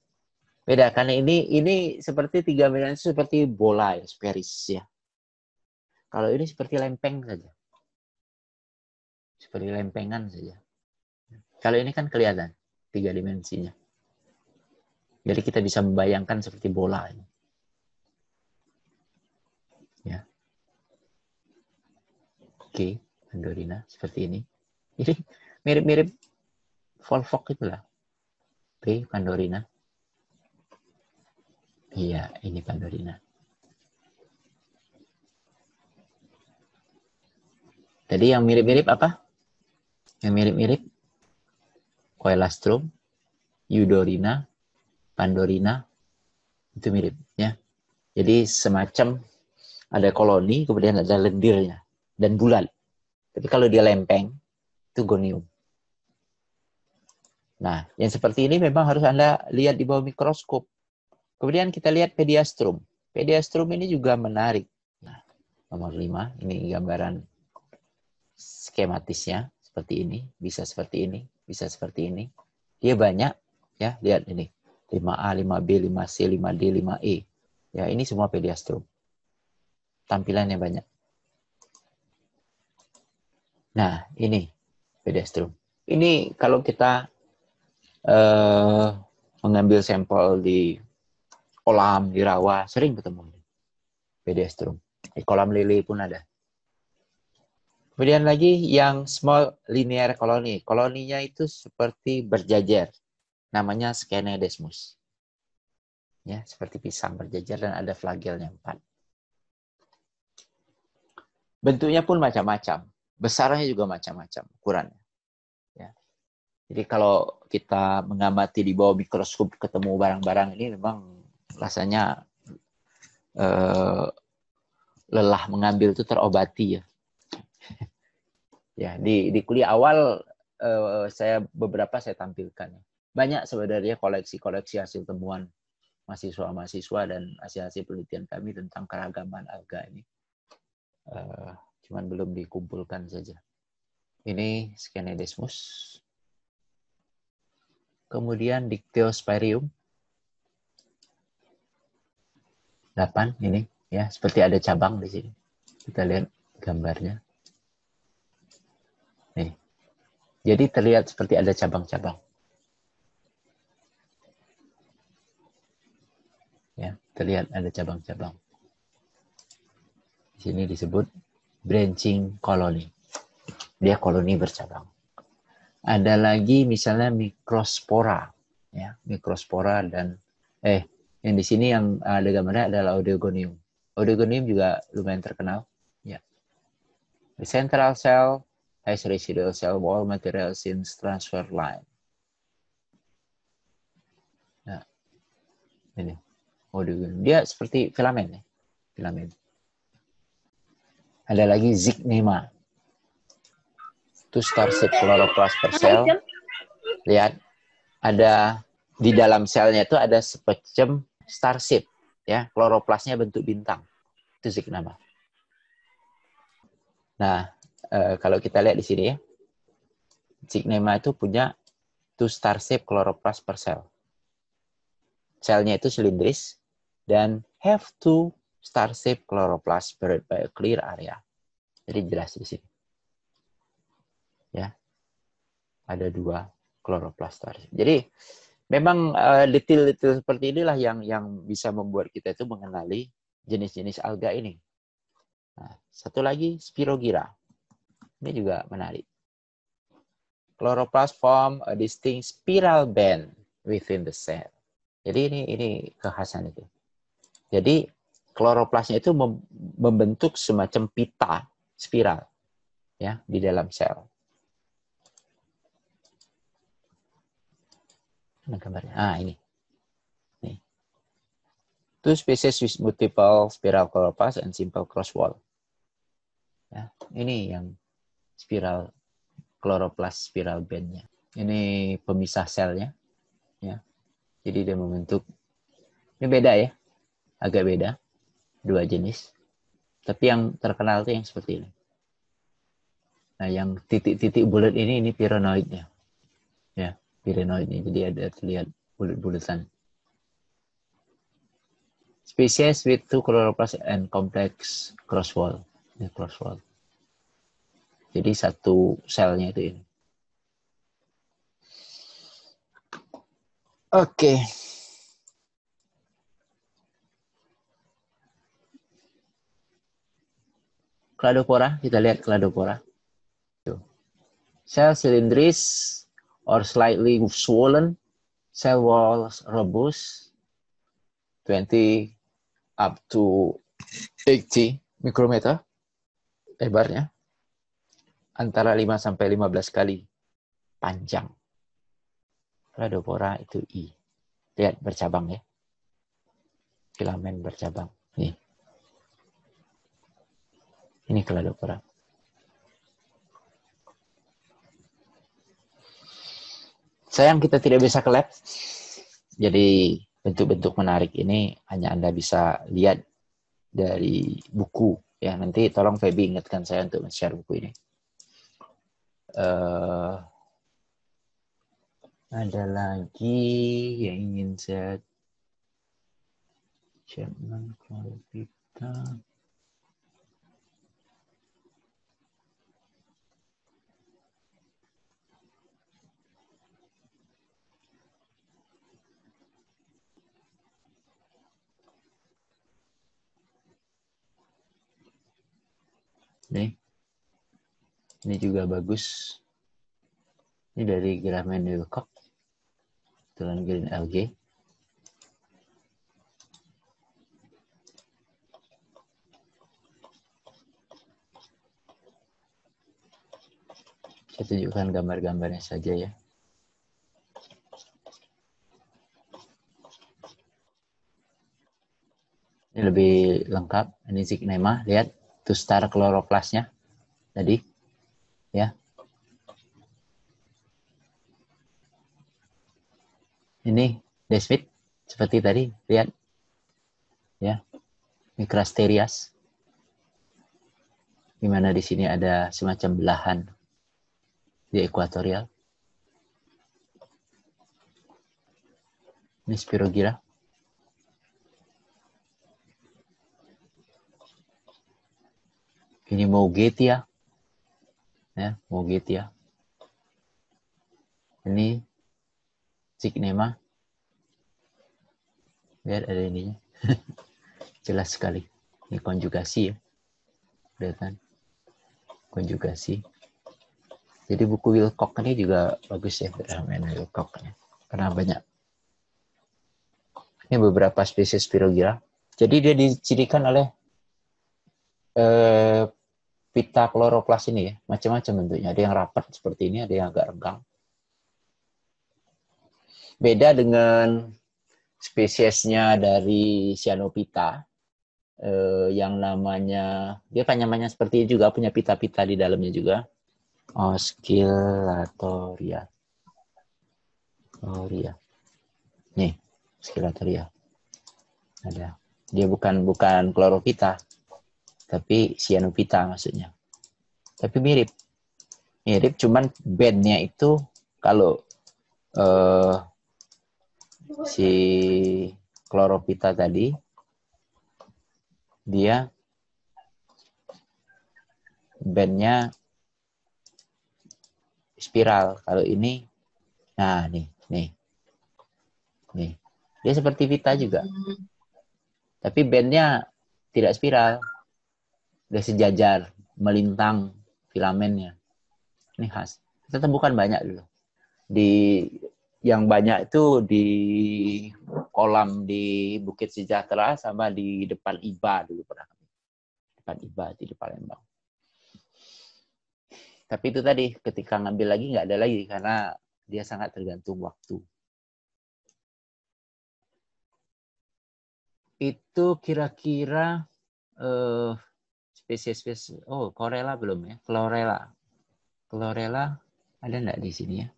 beda karena ini ini seperti tiga miliar seperti bola ya, spheris ya. Kalau ini seperti lempeng saja. Seperti lempengan saja. Kalau ini kan kelihatan tiga dimensinya. Jadi kita bisa membayangkan seperti bola. Ini. Oke, Andorina seperti ini. Jadi mirip-mirip Volvox itulah. P Pandorina. Iya, ini Pandorina. Tadi yang mirip-mirip apa? Yang mirip-mirip Coelastrum, Eudorina, Pandorina, itu mirip ya. Jadi semacam ada koloni kemudian ada lendirnya dan bulat. Tapi kalau dia lempeng, itu gonium. Nah, yang seperti ini memang harus Anda lihat di bawah mikroskop. Kemudian kita lihat pediastrum. Pediastrum ini juga menarik. Nah, nomor 5, ini gambaran skematisnya seperti ini, bisa seperti ini, bisa seperti ini. Dia banyak, ya, lihat ini. 5A, 5B, 5C, 5D, 5E. Ya, ini semua pediastrum. Tampilannya banyak. Nah, ini pedestrum. Ini kalau kita uh, mengambil sampel di kolam, di rawa, sering ketemu Pedestrum. Di kolam lili pun ada. Kemudian lagi yang small linear koloni. Koloninya itu seperti berjajar. Namanya Skenedesmus. Ya, seperti pisang berjajar dan ada flagelnya empat. Bentuknya pun macam-macam. Besarnya juga macam-macam ukurannya. Ya. Jadi kalau kita mengamati di bawah mikroskop ketemu barang-barang ini memang rasanya eh, lelah mengambil itu terobati ya. *laughs* ya di di kuliah awal eh, saya beberapa saya tampilkan. Banyak sebenarnya koleksi-koleksi hasil temuan mahasiswa-mahasiswa dan hasil-hasil penelitian kami tentang keragaman alga ini. Uh, cuman belum dikumpulkan saja. Ini Scanedesmus. Kemudian Dictyospirium. 8 ini ya, seperti ada cabang di sini. Kita lihat gambarnya. Nih. Jadi terlihat seperti ada cabang-cabang. Ya, terlihat ada cabang-cabang. Di sini disebut branching koloni. Dia koloni bercabang. Ada lagi misalnya mikrospora, ya mikrospora dan eh yang di sini yang ada gambarnya adalah odeogonium. Odeogonium juga lumayan terkenal. Ya. The central cell has residual cell wall material since transfer line. Nah, ini Dia seperti filamen ya. Filamen. Ada lagi zignema. Itu starship kloroplas per sel. Lihat, ada di dalam selnya itu ada sepecem starship. ya Kloroplasnya bentuk bintang. Itu zignema. Nah, e, kalau kita lihat di sini ya. Zignema itu punya two star shape kloroplas per sel. Selnya itu silindris dan have two star shape chloroplast buried by a clear area. Jadi jelas di sini. Ya. Ada dua chloroplast star. shape. Jadi memang eh, detail-detail uh, seperti inilah yang yang bisa membuat kita itu mengenali jenis-jenis alga ini. Nah, satu lagi spirogyra. Ini juga menarik. Chloroplast form a distinct spiral band within the cell. Jadi ini ini kekhasan itu. Jadi kloroplasnya itu membentuk semacam pita spiral ya di dalam sel. Mana gambarnya? Ah, ini. Nih. Two species with multiple spiral chloroplast and simple cross wall. Ya, ini yang spiral chloroplast spiral bandnya. Ini pemisah selnya. Ya. Jadi dia membentuk ini beda ya. Agak beda dua jenis tapi yang terkenal itu yang seperti ini nah yang titik-titik bulat ini ini pirenoidnya ya pirenoidnya jadi ada terlihat bulat-bulatan species with two chloroplast and complex cross wall ini ya, cross wall jadi satu selnya itu ini oke okay. Cladopora, kita lihat Cladopora. Tuh. Sel silindris or slightly swollen, cell walls robust, 20 up to 80 mikrometer lebarnya, antara 5 sampai 15 kali panjang. Cladopora itu I. Lihat bercabang ya. Filamen bercabang. Nih. Ini kalau kurang. Sayang kita tidak bisa ke lab. Jadi bentuk-bentuk menarik ini hanya Anda bisa lihat dari buku. Ya, nanti tolong Feby ingatkan saya untuk share buku ini. Uh, ada lagi yang ingin saya share dengan kita. Nih. Ini juga bagus. Ini dari Graham Wilcock. Tulang green LG. Saya tunjukkan gambar-gambarnya saja ya. Ini lebih lengkap. Ini zignema, lihat to star kloroplasnya tadi ya ini desmit seperti tadi lihat ya mikrasterias di mana di sini ada semacam belahan di ekuatorial ini spirogyra Ini mau get Ya, ya mau get ya. Ini Signema. biar ada ini, *laughs* Jelas sekali. Ini konjugasi ya. Kelihatan. Konjugasi. Jadi buku Wilcock ini juga bagus ya. Drama Wilcock. -nya. Karena banyak ini beberapa spesies Spirogyra. Jadi dia dicirikan oleh eh, pita kloroplas ini ya, macam-macam bentuknya. Ada yang rapat seperti ini, ada yang agak renggang. Beda dengan spesiesnya dari cyanopita eh, yang namanya dia kan namanya seperti ini juga punya pita-pita di dalamnya juga. Oscillatoria. Oh, Oria. Nih, oscillatoria. Ada. Dia bukan bukan kloropita, tapi Sianupita maksudnya. Tapi mirip. Mirip cuman bandnya itu kalau uh, si kloropita tadi dia bandnya spiral. Kalau ini nah nih, nih. Nih. Dia seperti vita juga. Hmm. Tapi bandnya tidak spiral udah sejajar melintang filamennya ini khas kita temukan banyak dulu di yang banyak itu di kolam di Bukit Sejahtera sama di depan IBA dulu pernah depan IBA di Palembang tapi itu tadi ketika ngambil lagi nggak ada lagi karena dia sangat tergantung waktu itu kira-kira eh, spesies-spesies oh chlorella belum ya klorela klorela ada enggak di sini ya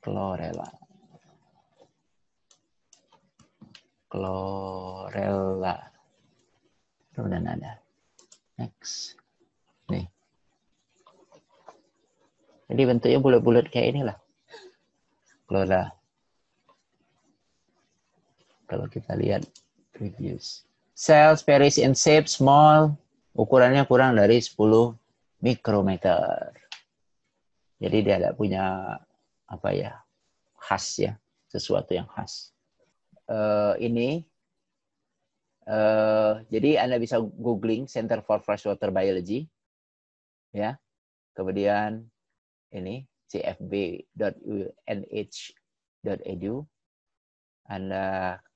klorela chlorella kemudian ada next nih jadi bentuknya bulat-bulat kayak inilah klorela kalau kita lihat reviews cells perish in shape small ukurannya kurang dari 10 mikrometer. Jadi dia tidak punya apa ya khas ya sesuatu yang khas. Uh, ini uh, jadi anda bisa googling Center for Freshwater Biology ya kemudian ini cfb.unh.edu e anda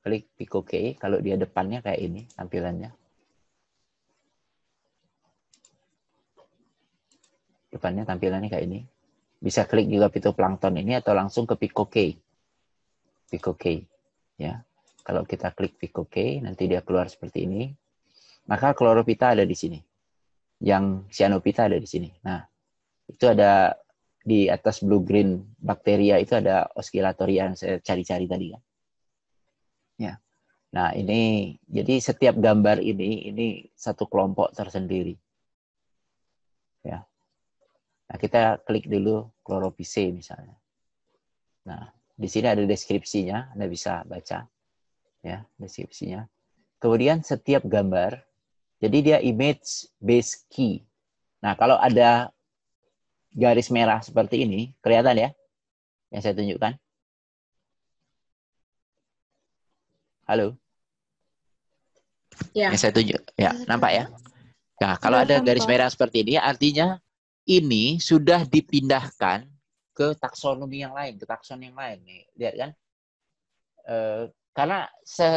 klik pick OK kalau dia depannya kayak ini tampilannya depannya tampilannya kayak ini. Bisa klik juga fitur plankton ini atau langsung ke Pico K. Pico K. Ya. Kalau kita klik Pico K, nanti dia keluar seperti ini. Maka kloropita ada di sini. Yang cyanopita ada di sini. Nah, itu ada di atas blue-green bakteria itu ada oscillatoria yang saya cari-cari tadi kan. Ya. Nah, ini jadi setiap gambar ini ini satu kelompok tersendiri. Nah, kita klik dulu klorofise misalnya. Nah, di sini ada deskripsinya, Anda bisa baca ya deskripsinya. Kemudian setiap gambar, jadi dia image base key. Nah, kalau ada garis merah seperti ini, kelihatan ya yang saya tunjukkan. Halo. Ya. Yang saya tunjuk, ya nampak ya. Nah, kalau ya, ada garis merah seperti ini, artinya ini sudah dipindahkan ke taksonomi yang lain, ke takson yang lain nih. Lihat kan? E, karena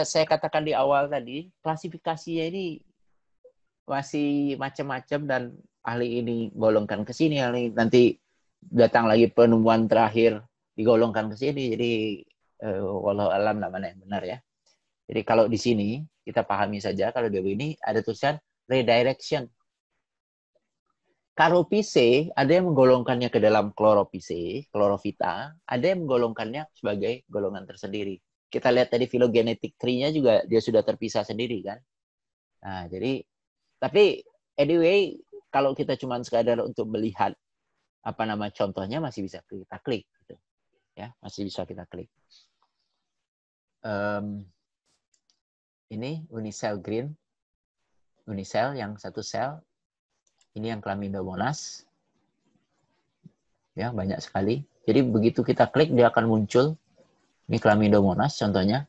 saya, katakan di awal tadi, klasifikasinya ini masih macam-macam dan ahli ini golongkan ke sini, ahli nanti datang lagi penemuan terakhir digolongkan ke sini. Jadi e, eh, walau alam namanya yang benar ya. Jadi kalau di sini kita pahami saja kalau di ini ada tulisan redirection Karopise ada yang menggolongkannya ke dalam kloropise, klorofita, ada yang menggolongkannya sebagai golongan tersendiri. Kita lihat tadi filogenetik tree-nya juga dia sudah terpisah sendiri kan. Nah, jadi tapi anyway kalau kita cuma sekadar untuk melihat apa nama contohnya masih bisa kita klik gitu. Ya, masih bisa kita klik. Um, ini unisel green, unisel yang satu sel ini yang klamida monas. Ya, banyak sekali. Jadi begitu kita klik dia akan muncul ini Chlamydomonas contohnya.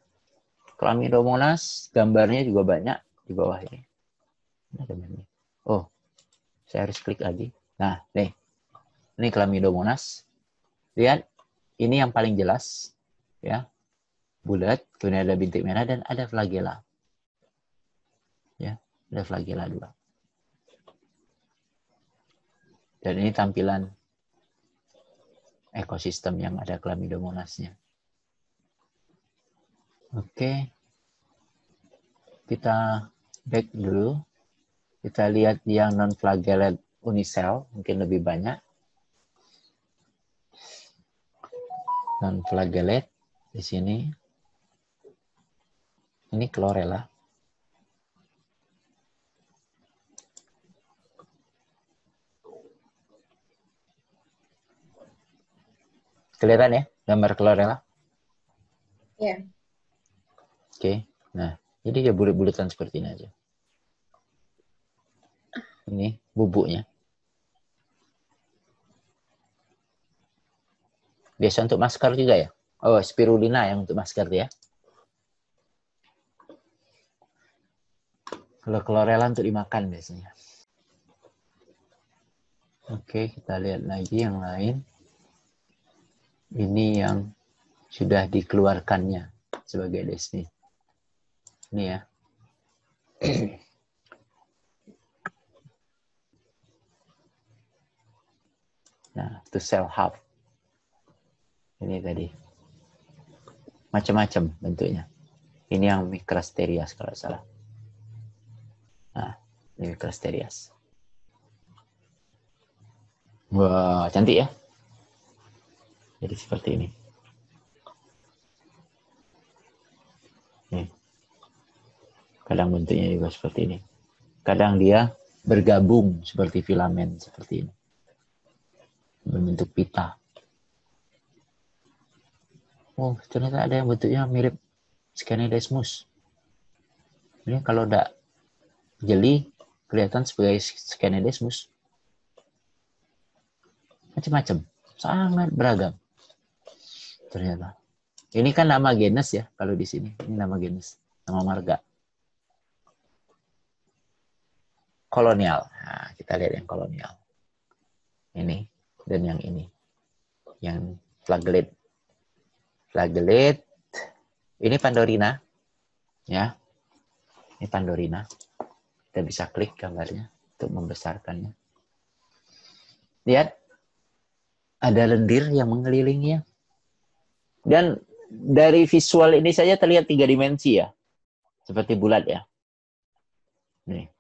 Chlamydomonas gambarnya juga banyak di bawah ini. ini oh, saya harus klik lagi. Nah, nih. Ini Chlamydomonas. Lihat, ini yang paling jelas ya. Bulat, kemudian ada bintik merah dan ada flagela. Ya, ada flagela dua. Dan ini tampilan ekosistem yang ada Chlamydomonasnya. Oke. Kita back dulu. Kita lihat yang non flagellate unisel mungkin lebih banyak. Non flagellate di sini. Ini chlorella. Kelihatan ya gambar klorela. Iya. Yeah. Oke. Okay. Nah, jadi ya bulat-bulatan seperti ini aja. Ini bubuknya. Biasa untuk masker juga ya? Oh, spirulina yang untuk masker ya. Kalau klorela untuk dimakan biasanya. Oke, kita lihat lagi yang lain ini yang sudah dikeluarkannya sebagai desni. Ini ya. *clears throat* Nah, to self help. Ini tadi. Macam-macam bentuknya. Ini yang mikrasterias kalau salah. Nah, ini mikrasterias. Wah, cantik ya. Jadi seperti ini. Nih. Kadang bentuknya juga seperti ini. Kadang dia bergabung seperti filamen seperti ini. Membentuk pita. Oh, ternyata ada yang bentuknya mirip skenedesmus. Ini kalau tidak jeli, kelihatan sebagai skenedesmus. Macam-macam. Sangat beragam ternyata. Ini kan nama genus ya kalau di sini. Ini nama genus, nama marga. Kolonial. Nah, kita lihat yang kolonial. Ini dan yang ini. Yang flagelit flagelit Ini Pandorina. Ya. Ini Pandorina. Kita bisa klik gambarnya untuk membesarkannya. Lihat. Ada lendir yang mengelilinginya dan dari visual ini saja terlihat tiga dimensi ya. Seperti bulat ya. Nih.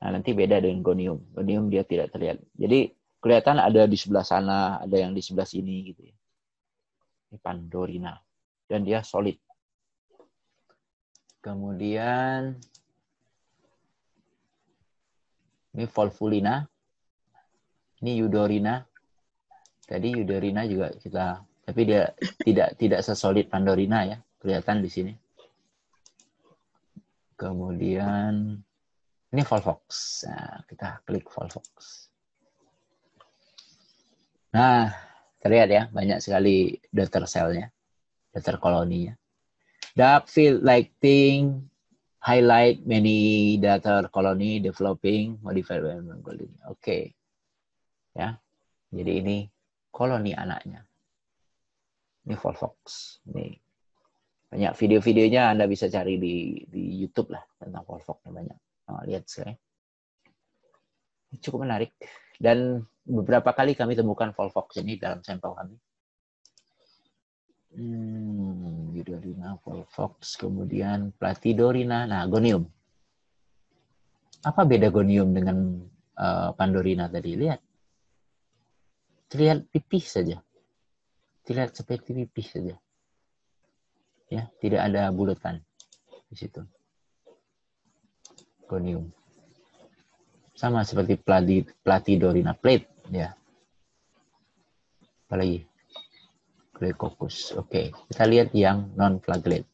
Nah, nanti beda dengan gonium. Gonium dia tidak terlihat. Jadi kelihatan ada di sebelah sana, ada yang di sebelah sini gitu ya. Ini Pandorina. Dan dia solid. Kemudian ini Volvulina. Ini Eudorina. Tadi Yudorina juga kita, tapi dia tidak tidak sesolid Pandorina ya, kelihatan di sini. Kemudian ini Volvox. Nah, kita klik Volvox. Nah, terlihat ya banyak sekali daughter cell-nya, daughter koloninya. Dark field lighting highlight many data colony developing modified environment Oke. Okay. Ya. Jadi ini koloni anaknya. Ini Volvox. Ini banyak video-videonya Anda bisa cari di, di YouTube lah tentang Volvox banyak. Oh, lihat saya. Cukup menarik. Dan beberapa kali kami temukan Volvox ini dalam sampel kami. Hmm, Eudorina, Volvox, kemudian Platidorina, nah Gonium. Apa beda Gonium dengan uh, Pandorina tadi? Lihat terlihat pipih saja. Terlihat seperti pipih saja. Ya, tidak ada bulatan di situ. Konium. Sama seperti platidorina plate, ya. Apalagi Glycocus. Oke, kita lihat yang non flagellate.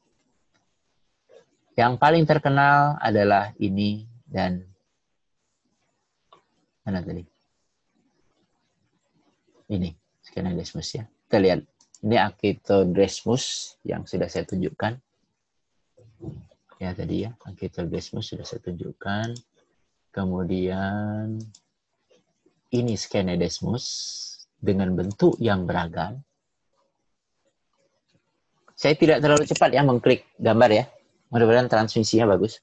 Yang paling terkenal adalah ini dan mana tadi? ini Skenadesmus ya. Kita lihat. Ini desmus yang sudah saya tunjukkan. Ya tadi ya, desmus sudah saya tunjukkan. Kemudian ini Skenadesmus dengan bentuk yang beragam. Saya tidak terlalu cepat ya mengklik gambar ya. Mudah-mudahan transmisinya bagus.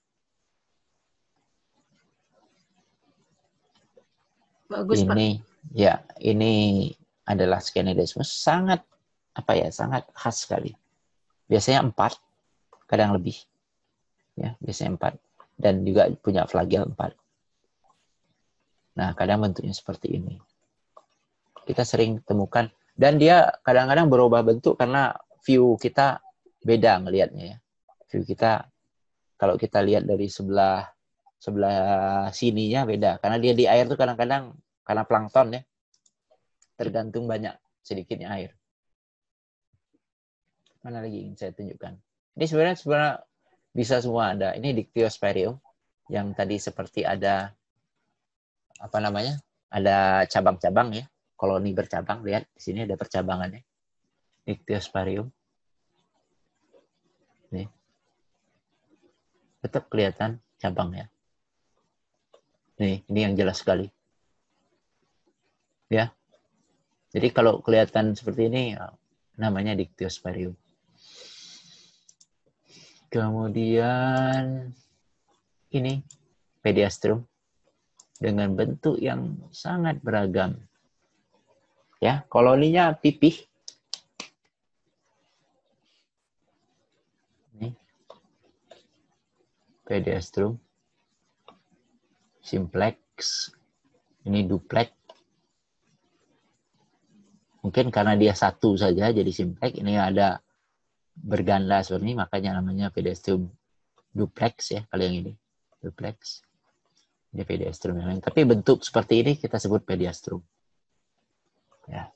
Bagus, ini. Pak Ya, ini adalah skenario sangat apa ya, sangat khas sekali. Biasanya empat, kadang lebih. Ya, biasanya empat dan juga punya flagel empat. Nah, kadang bentuknya seperti ini. Kita sering temukan dan dia kadang-kadang berubah bentuk karena view kita beda ngelihatnya ya. View kita kalau kita lihat dari sebelah sebelah sininya beda karena dia di air tuh kadang-kadang karena plankton ya iya. tergantung banyak sedikitnya air mana lagi yang saya tunjukkan ini sebenarnya sebenarnya bisa semua ada ini Dictyosperium yang tadi seperti ada apa namanya ada cabang-cabang ya koloni bercabang lihat di sini ada percabangannya Dictyosperium. nih tetap kelihatan cabangnya nih ini yang jelas sekali ya. Jadi kalau kelihatan seperti ini ya, namanya diktiosporium. Kemudian ini pediastrum dengan bentuk yang sangat beragam. Ya, koloninya pipih. Ini pediastrum simplex. Ini duplex mungkin karena dia satu saja jadi simplex ini ada berganda seperti ini makanya namanya pedestrian duplex ya kalau yang ini duplex ini pedestrum yang tapi bentuk seperti ini kita sebut pedestrum ya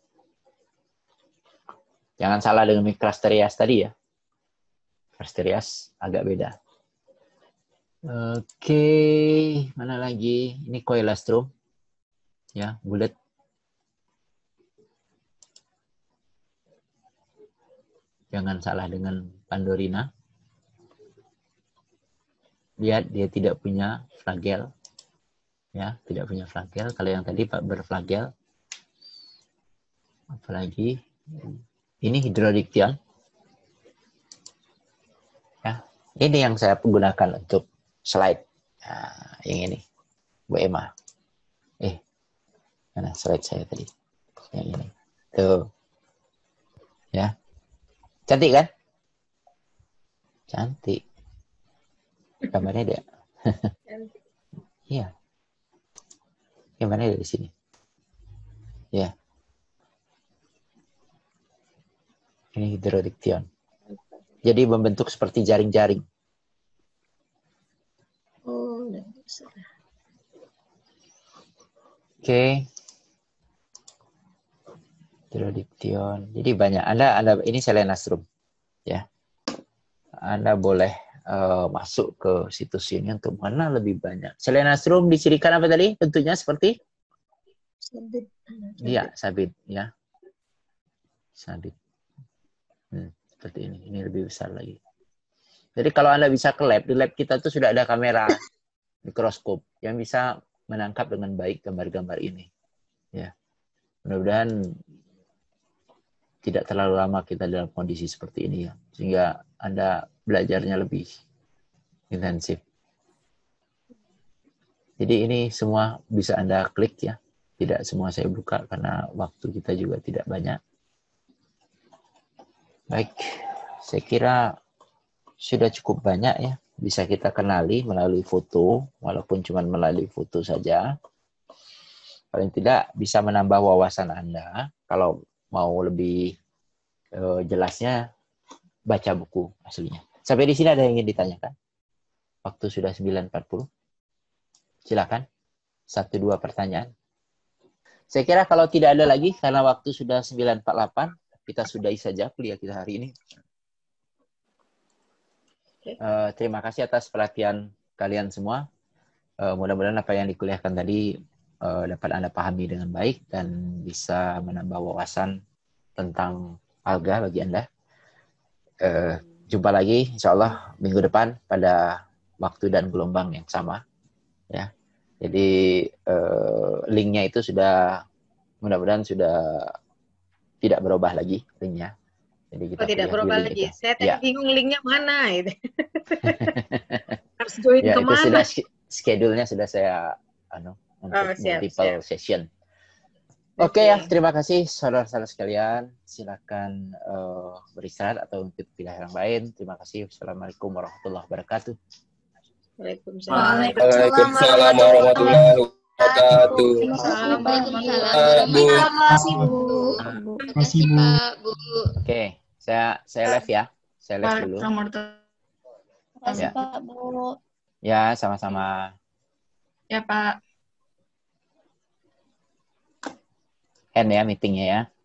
jangan salah dengan mikrasterias tadi ya Mikrasterias agak beda oke mana lagi ini coelastrum ya bulat Jangan salah dengan Pandorina. Lihat dia tidak punya flagel. Ya, tidak punya flagel. Kalau yang tadi Pak berflagel. Apalagi ini hidrodiktion. Ya, ini yang saya gunakan untuk slide. Nah, yang ini. Bu Emma. Eh, mana slide saya tadi? Yang ini. Tuh. Ya. Cantik kan? Cantik. Gambarnya dia. Iya. Gambarnya di sini. Ya. Ini hidrodiktion. Jadi membentuk seperti jaring-jaring. Oh, Oke. Okay. Tirodiption. Jadi banyak. Anda Anda ini selain ya. Anda boleh uh, masuk ke situs ini untuk mana lebih banyak. Selain dicirikan apa tadi? Tentunya seperti? Sabit. Iya, sabit, ya. Sabit. Hmm, seperti ini. Ini lebih besar lagi. Jadi kalau Anda bisa ke lab, di lab kita tuh sudah ada kamera *laughs* mikroskop yang bisa menangkap dengan baik gambar-gambar ini. Ya. Mudah-mudahan tidak terlalu lama kita dalam kondisi seperti ini ya sehingga anda belajarnya lebih intensif jadi ini semua bisa anda klik ya tidak semua saya buka karena waktu kita juga tidak banyak baik saya kira sudah cukup banyak ya bisa kita kenali melalui foto walaupun cuma melalui foto saja paling tidak bisa menambah wawasan anda kalau mau lebih uh, jelasnya baca buku aslinya. Sampai di sini ada yang ingin ditanyakan? Waktu sudah 9.40. Silakan. Satu dua pertanyaan. Saya kira kalau tidak ada lagi, karena waktu sudah 9.48, kita sudahi saja kuliah kita hari ini. Uh, terima kasih atas perhatian kalian semua. Uh, Mudah-mudahan apa yang dikuliahkan tadi uh, dapat Anda pahami dengan baik dan bisa menambah wawasan tentang alga bagi Anda. Uh, jumpa lagi insya Allah minggu depan pada waktu dan gelombang yang sama. ya. Jadi uh, linknya itu sudah mudah-mudahan sudah tidak berubah lagi linknya. Jadi kita oh, tidak berubah lagi. Kita. Saya tadi ya. bingung linknya mana itu. *laughs* Harus join ya, kemana? Itu sudah, schedule-nya sudah saya anu untuk oh, siap, multiple siap. session. Oke okay, ya, ya, terima kasih saudara-saudara sekalian. Silakan uh, beristirahat atau untuk pilih yang lain. Terima kasih. Wassalamualaikum warahmatullahi wabarakatuh. Waalaikumsalam, warahmatullahi wabarakatuh. Terima kasih Bu. Terima kasih Bu. Oke, saya saya live ya. Saya live dulu. Terima kasih ya. Pak Bu. Ya, sama-sama. Ya Pak. end ya meetingnya ya.